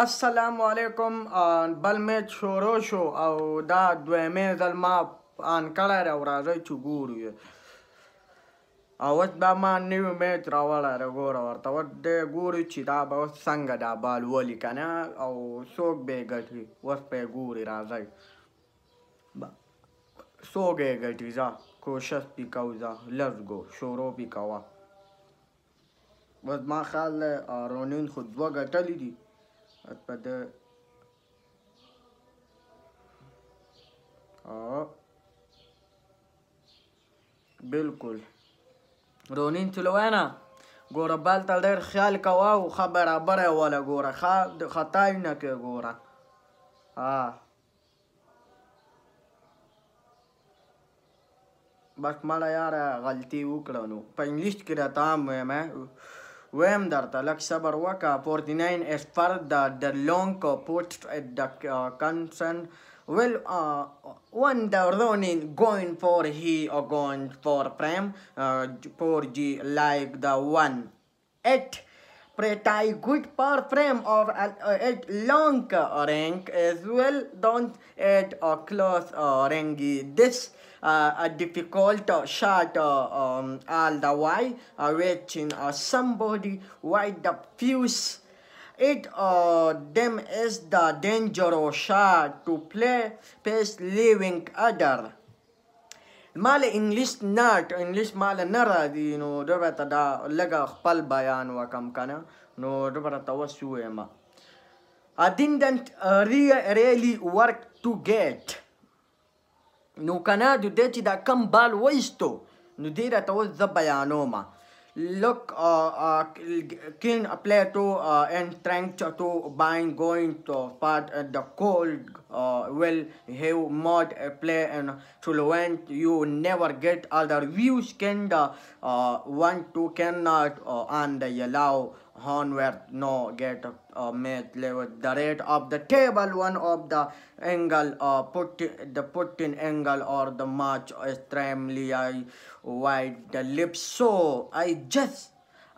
السلام علیکم بل میچ شروع شو او دا دویمې ځل ما آن کړی دی او راځئ چې ګورو یې او اوس به ما نوی میچ راوړی دی ګوره ورته اوس دی ګورو چې دا به اوس څنګه دا بال ولي که نه او څوک به یې ګټي اوس به یې ګوري راځئ څوک یې ګټي ځه کوشش پې کوو ځه لږ ګو شروع پې کوه اوس ما خیال دی رونین خو دوه ګټلي دي atpada اه بالکل رونین تلوانا ګوره بل ته ډېر خیال کوه او ښه برابره یې وله ګوره ښه خطاوې نه کوې ګوره بس مړه یاره غلطي وکړه نو په انګلیش کې راته هم ویم Vem dar talak waka 49 as far the the long put at the uh, concern well uh, one the running going for he or going for prem uh, for the like the one eight pretty good per frame of an uh, it long rank as well don't add a uh, close uh, rank this uh, a difficult uh, shot uh, um, all the way uh, reaching uh, somebody wide the fuse it uh, them is the dangerous shot to play past leaving other مال انګلیش نه انګلیش مال نه راځي نو دا به ته دا لږ خپل بیان وکم کنه نو دا به ته اوس ووایم I didn't really work to get نو کنه د دې چې دا کم بال وایستو نو دې راته اوس زه بیانوم look uh, keen uh, player uh, to uh, entrench to buying going to part uh, the cold uh, will have mod uh, play and fluent you never get other views can the uh, one two cannot uh, and allow Hornworth no get uh, made with the rate of the table one of the angle uh, put the put in angle or the match extremely wide the lips so I just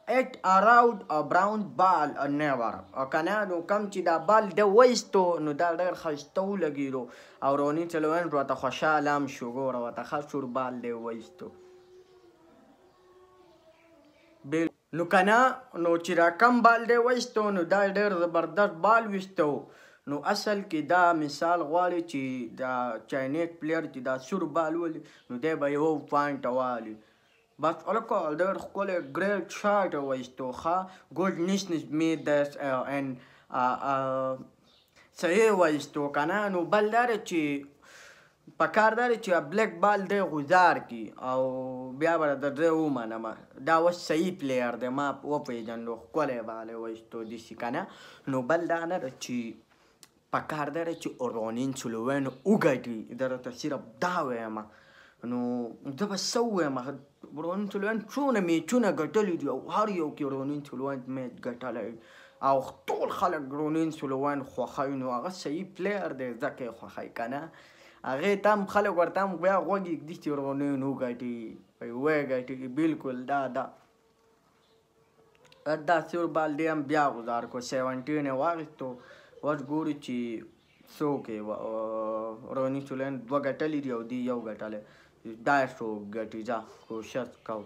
it around a brown ball a uh, never کنه نو کم چې دا بال د وستو نو دا ډېر خښتو لګیرو او رونی چلوین راته خوشاله ام شوګور او ته خاص شور بال دی وستو بل نو کنه نو چې راکم بال دی وستو نو دا ډېر زبردست بال وستو نو اصل کې دا مثال غواړي چې دا چاینیز پلیر چې دا سور بال ولي نو دی به یو پوینټ والي بس الکو ډېر ښکلی ګریټ شاټ وستو ښه ګوډ نیشنز می دس ان صحیح وستو کنه نو بل دا چې په کار دار چې بلیک بال دی غزار کی او بیا به د درې ومنم دا اوس صحیح پلیر دی ما وپېژندو ښکلی بالی وایستو داسې که نه نو بل دا نه ده چې په کار دار چې رونین سلوین وګټي درته صرف دا وایم نو زه به څه ووایم رونین سلوین څونه میچونه ګټلي دي او هر یو کې رونین سلوین میچ ګټلی او ټول خلک رونین سلوین خوښوي نو هغه صحیح پلیر دی ځکه یې خوښوي که نه هغه تم خلک ورته بیا غوږی دې چې ورونه نو غټي وای وای غټي بالکل دا دا دا سور بال دې هم بیا گزار کو 70 نه واغستو وځ ګوري چې سو کې رونی چولن دوه غټلې دی او دی یو غټاله دا سو غټي ځا کوشش کو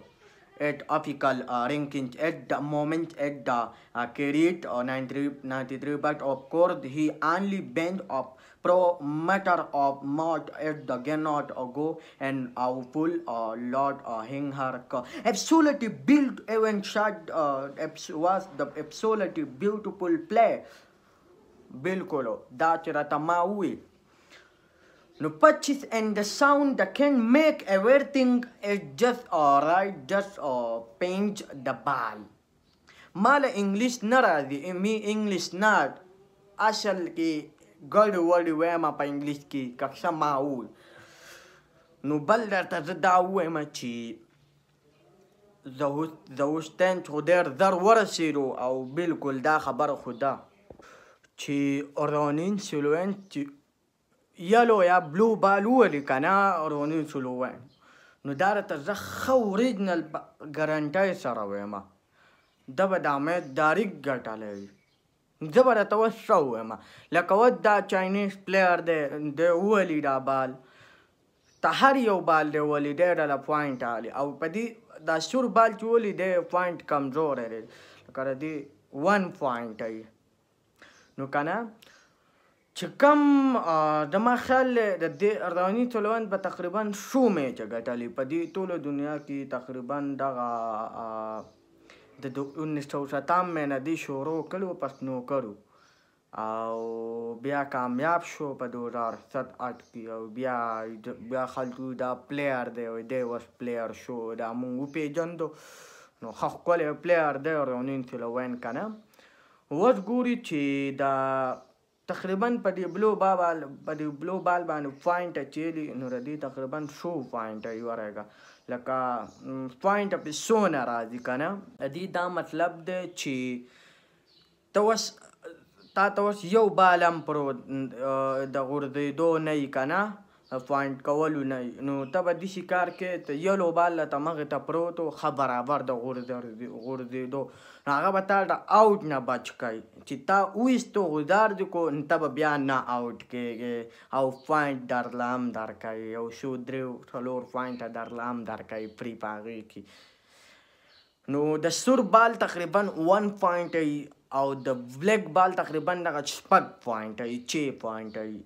at apical uh, ranking at the moment at the uh, carried uh, 93, 93 but of course he only bend up pro matter of mod at the cannot uh, go and uh, full uh, lot uh, hang her absolutely built even shot uh, was the absolutely beautiful play बिल्कुल दाच रहा था माउई نو punches and the sound that can make everything is just alright just uh, paint the body مالا انگلیش نه راځي می انگلیش نه اصل کې ګډ وړ وایم په انگلیش کې کښه معول نو بل درته زه دا ووایم چې زه اوس ټینچ خو ډېر زر ورسېدو او بلکل دا خبره خو ده چې اورانین سلوینت یلو یا بلو بال ووهلي که نه رونیسو ووایم نو دا راته زه ښه اوریجنل ګرنټۍ سره ویمه ده به دا مې داریک ګټلی وي زه به راته اوس ښه وویمه لکه اوس دا چاینیز پلیر دی دی ووهلي دا بال ته هر یو بال دی ولی دی ډله پوینټ اخلي او په دې دا سور بال چې ولی دی پوینټ کمزوری دی لکه د دې ون پوینټ وي نو که نه چې کم د ما خیال د دې اردواني طالبان به تقریبا شو میچه ګټلې په دې ټوله دنیا کې تقریبا دغه د 1997 نه دی شروع کړو پس نو کړو او بیا کامیاب شو په 2007 کې او بیا بیا خلکو دا پلیئر دی او دی وس پلیئر شو دا مونږ پیژندو نو خو کولې پلیئر دی او نن تلوین کنه وځ ګوري چې دا تقریبا په دې بلو بال په دې بلو بال باندې پوینټ چيلي نو ردي تقریبا شو پوینټ یو راګه لکه پوینټ په سونه راځي کنه دې دا مطلب دی چې توس تا توس یو بالم پرو د غردې دو نه کنه پوینټ کولو نه نو ته به داسې کار کې ته یو لوبال له ته مغې ته پروت و ښه برابر د غورځېدو نو هغه به تا د آوټ نه بچ کوي چې تا وویستو غدار دې کو نو ته به بیا نه آوټ کېږې او پوینټ درله هم درکوي یو څو درې څلور پوینټه درله هم درکوي پرې په هغې کې نو د سور بال تقریبا ون پوینټ او د بلیک بال تقریبا دغه شپږ پوینټ وي چې پوینټ وي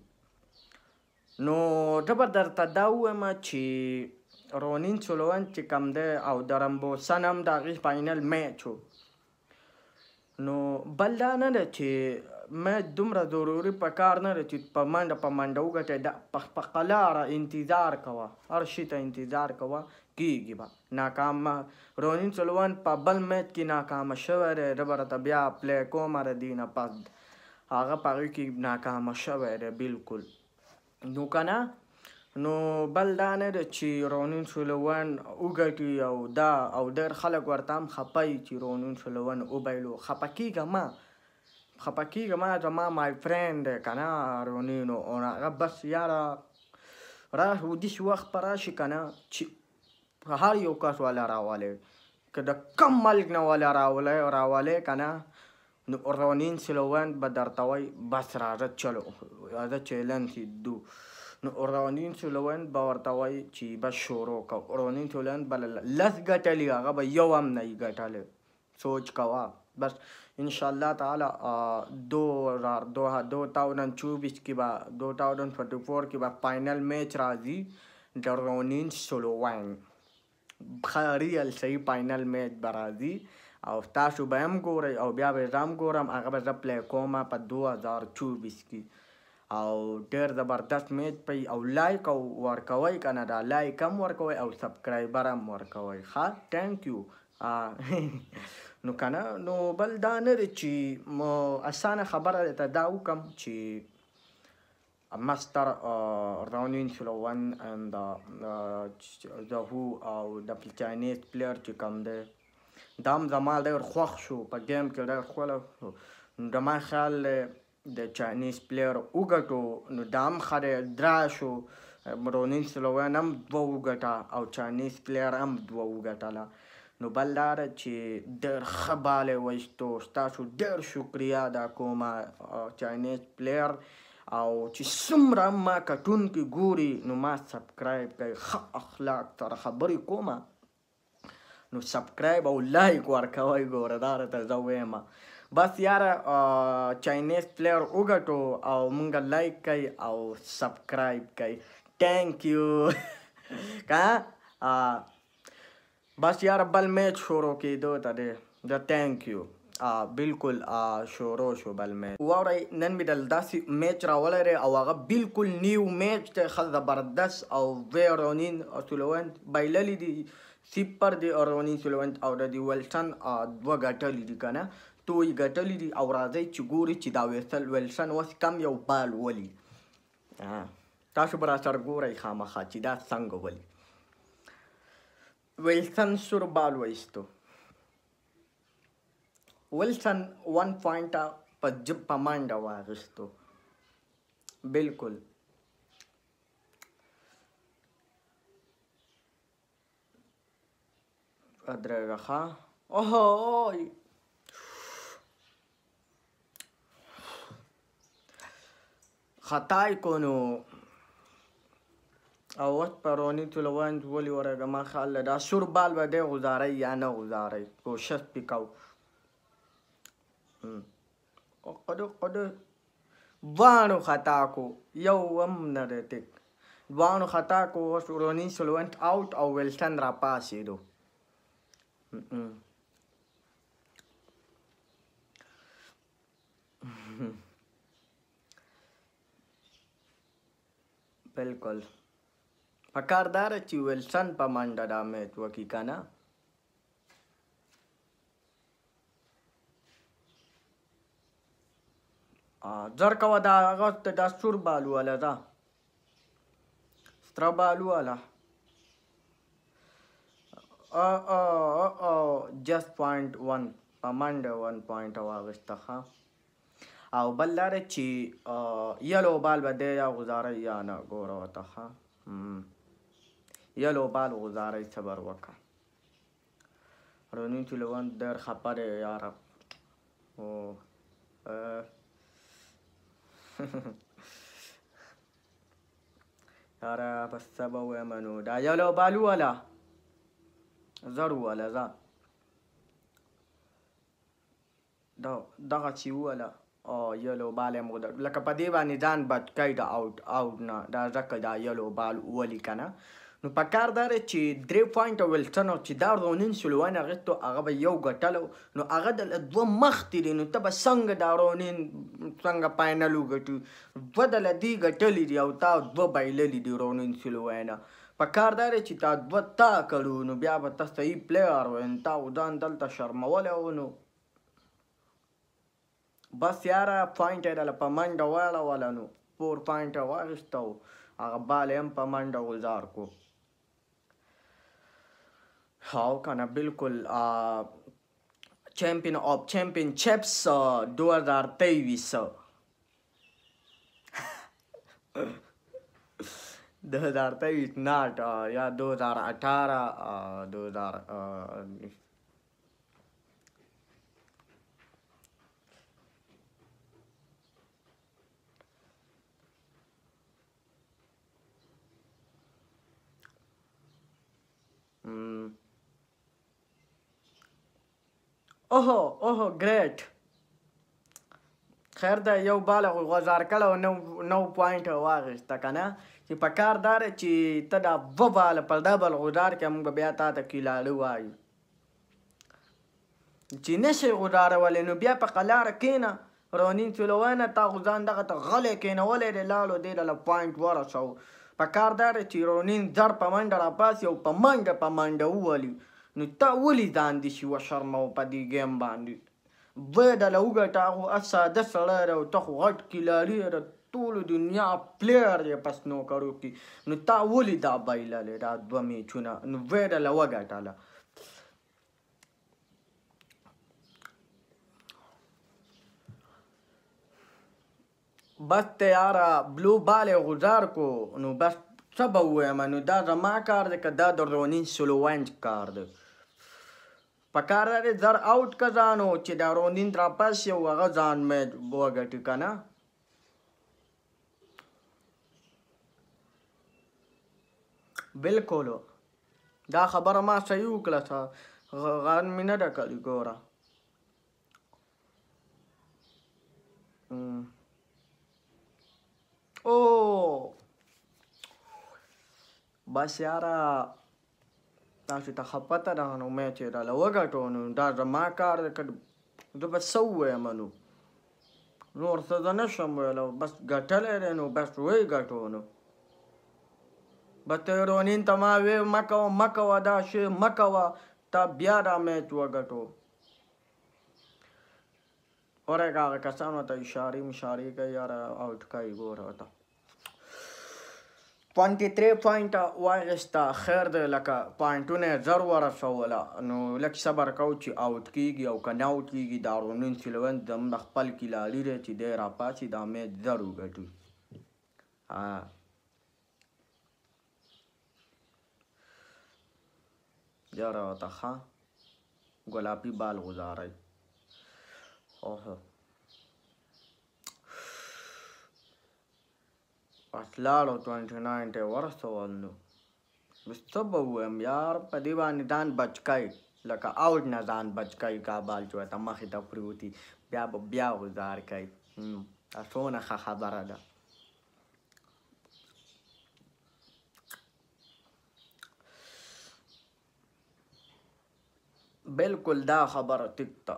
نو زه به درته دا ووایم چې رونین سولوان چې کم دی او د رمبوسن هم د هغې فاینل میچ و نو بل دا نه ده چې میچ دومره ضروري په کار نه ده چې په منډه په منډه وګټې دا په قلاره انتظار کوه هر شي ته انتظار کوه کېږي به ناکامه رونین سولوان په بل میچ کې ناکامه شوی دی زه به راته بیا پلی کومه د دې نه پس هغه په هغې کې ناکامه شوی دی بالکل نو کنه نو بل دا نه ده چې رونین سولوان وګټي او دا او ډېر خلک ورته هم خپای چې رونین سولوان وبایلو خپه کېږه ما خپه کېږه ما زما مای فرینډ که نه رونینو او هغه بس یاره را داسې وخت به راشي که نه چې هر یو کس والا راولي که د کم ملک نه والا راولی راولی که نه روانين سلوان بدرتوي بسرارة چلو هذا چلن تي دو روانين سلوان باورتوي چي بشورو كو روانين سلوان بل لس گتلي غا با يوم ني گتلي سوچ كوا बस دو رار دو ها دو थाउजेंड चौबीस की बार दो thousand twenty four کی با فائنل میچ राजी डरोनिन सोलोवाइन रियल सही فائنل میچ برازی او تاسو به هم ګورئ او بیا به زه هم ګورم هغه به زه پلی کوم په دوه هزار چوبیس کې او ډېر زبردست میچ پی او لایک او ورکوئ که نه دا لایک هم ورکوئ او سبسکرایبر هم ورکوئ ښه ټینک یو نو کنه نو بل دا نه دی چې اسانه خبره ته دا وکم چې a master uh, Ronin Slovan and uh, uh, the who uh, the Chinese player to come there. دا هم زما ډېر خوښ شو په ګیم کې ډېر ښکلی شو نو زما خیال دی د چاینیز پلیر وګټو نو دا هم ښه دی درا شو مرونین سلوین هم دوه وګټه او چاینیز پلیر هم دوه وګټله نو بل دا ده چې ډېر ښه بال یې وایستو ستاسو ډېر شکریا دا کوم چاینیز پلیر او چې څومره ما کټونکي ګوري نو ما سبسکرایب کوي ښه اخلاق سره خبرې کومه नु सब्सक्राइब और लाइक और खवाई गोरदार तजवेमा बस यार चाइनीज प्लेयर उगटो और मुंगा लाइक कई और सब्सक्राइब कई थैंक यू कहा बस यार बल मैच छोड़ो की दो तदे द thank you بالکل شروع شو بل میچ واوري نن می دل داسې میچ راولره او هغه بالکل نیو میچ ته خل زبردست او ویرونین سولوند بایللی دی سپر دی اورونین سولوند او د دی ولټن دوه ګټلې دي کنه توي ګټلې دي او راځي چې ګوري چې دا ویسل ولټن وس کم یو بال ولی تاسو برا سر ګورئ خامخا چې دا څنګه ولی ویلسن سور بال وایستو Wilson one point પર માંડ વાગીશ તો બિલકુલ અદ્ર રખા ઓહો خطای کنو او وقت پرانی تلوان ولی ورگه ما خال ده سور بال بده گزاره یا نه گزاره کوشش بکو قد قد دوانو خطا کو یو وم نرتک دوانو خطا کو رونی سلوانت آوت او ویلسن را پاسیدو بالکل پکاردار چې ویلسن په منډه دا میچ وکړي که نه زرکوه دا هغه ته دا سور بالواله ده سره بالواله جست پوینټ ون په منډه ون پوینټ واغېسته ښه او بل دا ده چې یلو بال به دی یا غزارئ یا نه ګوره ورته ښه یلو بال غزارئ صبر وکړه running to Levant, they're happy, they are. Oh, uh, یاره په صبر ومنو دا یو له بالو والا زړو والا ځا دا دغه چې والا او یلو بال مو د لکه په دې باندې ځان بچ کړه اوټ اوټ نه دا ځکه دا یلو بال ولی کنه نو په کار دار چې درې پوینټ ولټن او چې دا رونین سلوان غتو هغه به یو غټلو نو هغه د دوه مخ تیری نو ته به څنګه دا رونین څنګه پاینل وګټو بدل دی غټلې دی او تا دوه بایللې دی رونین سلوان په کار دار چې تا دوه تا کړو نو بیا به تاسو ای پلیئر وین تا ودان دلته شرمول او نو بس یاره پوینټ یې دله په منډه واړوله نو فور پوینټه واخیسته او هغه بال یې هم په منډه غزار کو Hakan Bilkul champion of championships 2023 दो हज़ार तेईस नाट या दो हज़ार अठारह दो हज़ार Mm. اوهو اوهو ګریټ خیر ده یو بال غزار کړه او نو نو پوینټ واغسته کنه چې په کار دار چې ته دا و بال په ډبل غزار کې موږ بیا تا ته کیلاړو وایو چې نشي غزار ولې نو بیا په قلار کینا رونین چلوونه تا غزان دغه ته غلې کینه ولې د لالو دی له پوینټ ورسو په کار دار چې رونین ځر په منډه را پاس یو په منډه په منډه وولیو نو تا ولې داندې شي وشرمه په دې ګیم باندې بده له وګټه هغه ساده سړی دی او ته خو غټ کلاري دی ټولو دنیا پلیئر دی پس نو کرو کې نو تا ولې دا بایللې دا دوه میچونه نو بده له وګټله بس ته یاره بلو بال غزار کو نو بس څه به ووایم نو دا زما کار دی که دا د رونین سلوونج کار دی په کار دی زر اوټ که ځان چې دا رونین راپاسي او هغه ځان مې وګټي که نه بالکل دا خبره ما صحیح وکړه ته غان مې نه ده کړې ګوره بس یاره تاسو ته خپته ده نو مې چې راله وګټو نو دا زما کار دی که زه به څه ووایم نو نور څه زه نشم ویلی بس ګټلی دی نو بس وی ګټو نو بس ته رونین ته ما وی مه کوه مه کوه دا شی مه کوه تا بیا دا میچ وګټو اور هغه کسانو ته اشارې مشارې کوي یاره اوټ کوي ګوره ورته 23 پوینټ واغستا خیر دی لکه پوینټونه زر ورسوله نو لږ صبر کو چې اوټ کیږي او کنه اوټ کیږي دارونین سیلوین د خپل کلالي لري چې دی راپاسي دا مې زر وګټو ها یاره وتخه ګلابي بال غزارای اوه اسلاړو 29 ته ورسول نو مستبو ام یار په دی باندې ځان بچکای لکه اوټ نه ځان بچکای کابل چې ته مخې ته پروتي بیا بیا گزار کای اسونه خبره ده بالکل دا خبره ټیک ته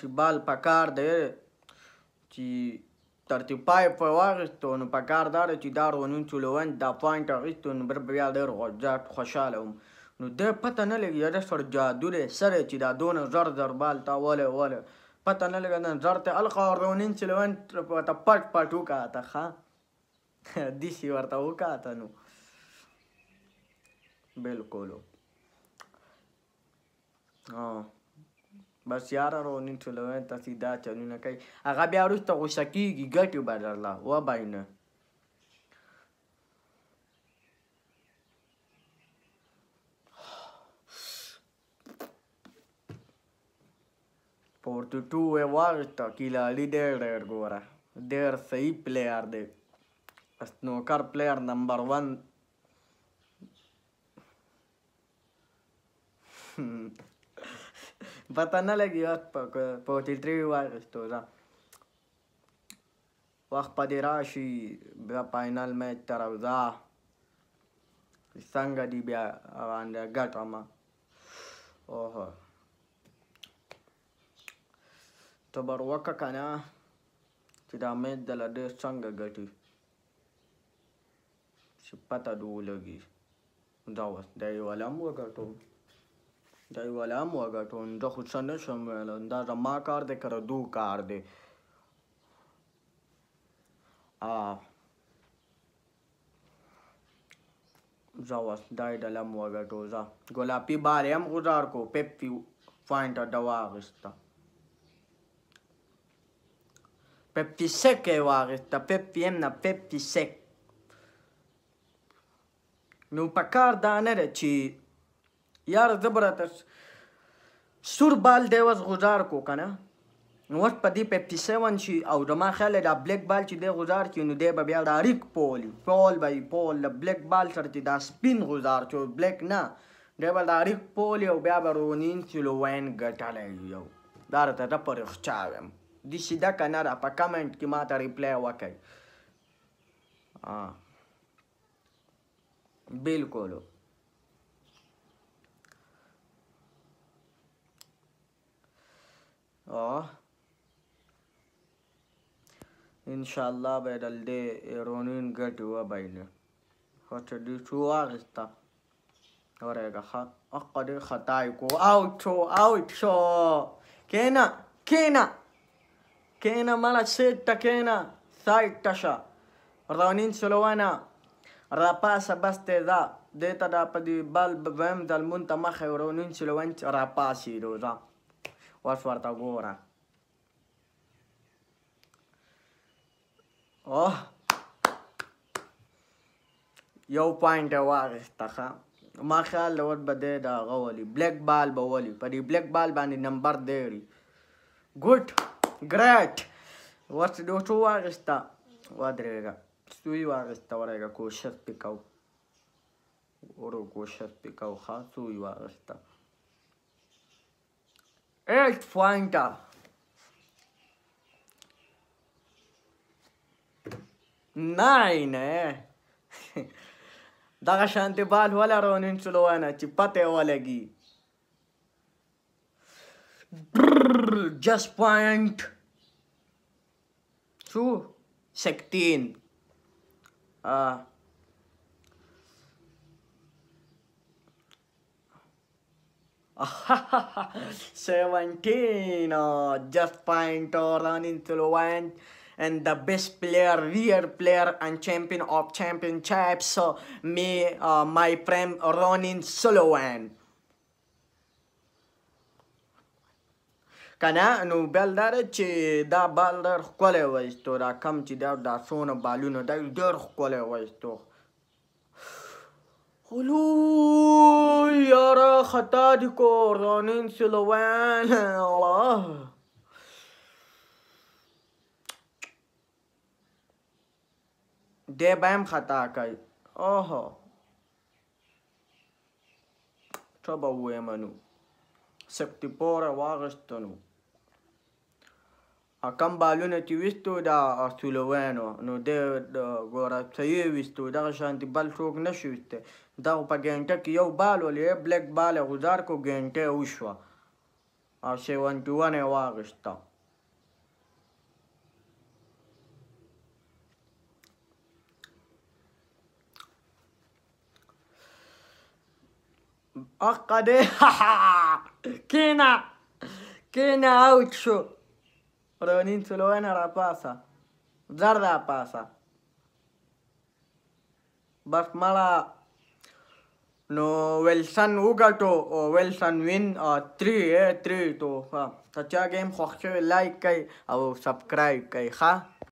فوتبال پکار دی چې ترتیب پای په واغستو نو پکار دار چې دا رونین چولون دا پوینټ اغستو نو بر بیا ډیر غوځات خوشاله وم نو د پته نه لګي دا سر جادو لري سره چې دا دون زر ضربال تا وله وله پته نه لګي نن زر ته القا رونین چولون ته پټ پټو کا تا ښا دیسی ورته وکاته نو بالکل اه بس یاره رو نیم ټولوین تاسې دا چلونه کوي هغه بیا وروسته غوسه کېږي ګټې به درله وبایي نه پورتوټو یې واغېسته کیلالي ډېر ډېر ګوره ډېر صحیح پلیار دی نوکر پلیار نمبر ون وطنه لګي وخت په ټیلټري واغېستو ځه وخت په دې راشي بیا فاینل میچ ته راوځه څنګه دي بیا باندې ګټم اوهو ته بر وکه که نه چې دا میچ دله ډېر څنګه ګټي چې پته دې ولګي دا اوس دا یې ولم وګټو دا یو هم وګټون زه خو څه نه شم ویلی دا زما کار دی که ردو کار دی زه اوس دا یې ډله هم وګټو زه ګلابي بار یې هم غزار کړو پیپسي فانټه ډه واخېسته پیپسي سک یې واخېسته پیپسي هم نه پیپسي سک نو په کار دا نه ده چې یار زبرته سور بال دی وس غزار کو کنه نو ورت په دې 57 شي او دما خیال دا بلیک بال چې دی غزار کی نو دی به بیا دا ریک پول پول بای پول بلیک بال سره دا سپین غزار چې بلیک نه دی به دا ریک پول او بیا به رونین چې لو وین ګټلای یو دا راته پر خچاوم دي سیدا کنه را په کمنټ کې ماته ریپلای وکړي بالکل اه ان شاء الله به دلته رونین ګټي و باینه خو ته دې څو واغستا ورګه اقا دې خدای کو اوټ اوټ شو کینا کینا کینا مالا سیټه کینا سایټه شا رونین سلوانا را پاسه بسته ده دیتا دا په دی بل بهم دل مون ته مخه ورونین سلوان را پاسې روزه اوس ورته ګوره اوه یو پوینټ یې واخیسته ښه ما خیال دی اوس به دی د هغه ولي بلیک بال به ولي په دې بلیک بال باندې نمبر دی ګوډ ګریټ ورته دې ټو واخیسته ودرېږه سوی واغسته ورګه کوشش پکاو ورو کوشش پکاو خاصو یو واغسته 8 pointer ناینه دغه شانتې بال ولرو نن چلوونه چې پته یې ولګي جس پوینټ شو سکتین آه. 17 uh, just fine the one, and the best player real player and champion of championships uh, me uh, my friend Ronin Sullivan کنه نو بل داره چې دا بال ډېر ښکلی وایستو راکم چې دا دا څونه بالونه دا ډېر ښکلی Hulu yara hata di koronin siluan Allah. دی بهم خطا کوي اوهو څه به ووایم نو سکتیپوره واغېستو نو کم بالونه چې وستو دا سولوانو نو د ګوره صحیح وستو دغه شانتي بل څوک نشو وسته دا په ګنټه کې یو بال ولې بلیک بال غزار کو ګنټه وشوه او سیونټي ون یې واغېسته اقدي كينا كينا اوت شو Provincilovena rapaza. Zarda pasa. Basmala no Wilson Ugato or Wilson win or three eh three to ha. Tacha game خوښ شوی لایک کړئ او سبسکرایب کړئ ښه